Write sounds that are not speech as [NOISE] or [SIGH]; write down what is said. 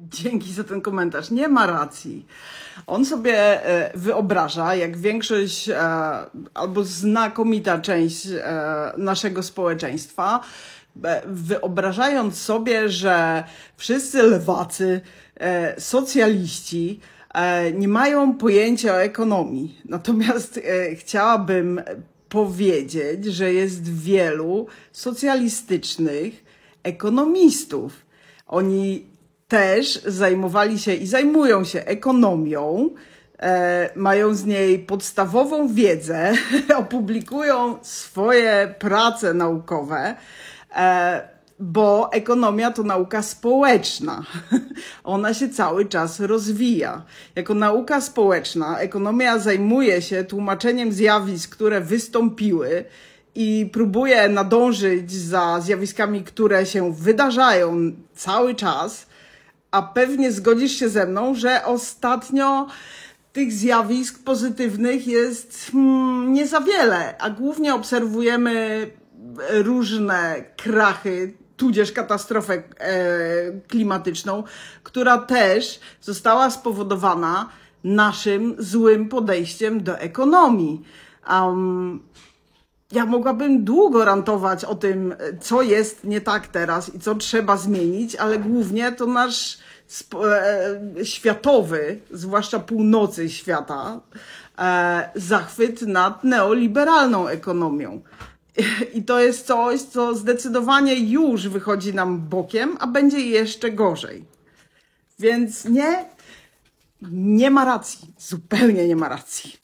Dzięki za ten komentarz. Nie ma racji. On sobie e, wyobraża, jak większość e, albo znakomita część e, naszego społeczeństwa, wyobrażając sobie, że wszyscy lewacy, socjaliści, nie mają pojęcia o ekonomii. Natomiast chciałabym powiedzieć, że jest wielu socjalistycznych ekonomistów. Oni też zajmowali się i zajmują się ekonomią, e, mają z niej podstawową wiedzę, [LAUGHS] opublikują swoje prace naukowe. E, bo ekonomia to nauka społeczna. [LAUGHS] Ona się cały czas rozwija. Jako nauka społeczna, ekonomia zajmuje się tłumaczeniem zjawisk, które wystąpiły i próbuje nadążyć za zjawiskami, które się wydarzają cały czas a pewnie zgodzisz się ze mną, że ostatnio tych zjawisk pozytywnych jest mm, nie za wiele, a głównie obserwujemy różne krachy, tudzież katastrofę e, klimatyczną, która też została spowodowana naszym złym podejściem do ekonomii. Um, ja mogłabym długo rantować o tym, e, co jest nie tak teraz i co trzeba zmienić, ale głównie to nasz e, światowy, zwłaszcza północy świata, e, zachwyt nad neoliberalną ekonomią. I to jest coś, co zdecydowanie już wychodzi nam bokiem, a będzie jeszcze gorzej. Więc nie, nie ma racji, zupełnie nie ma racji.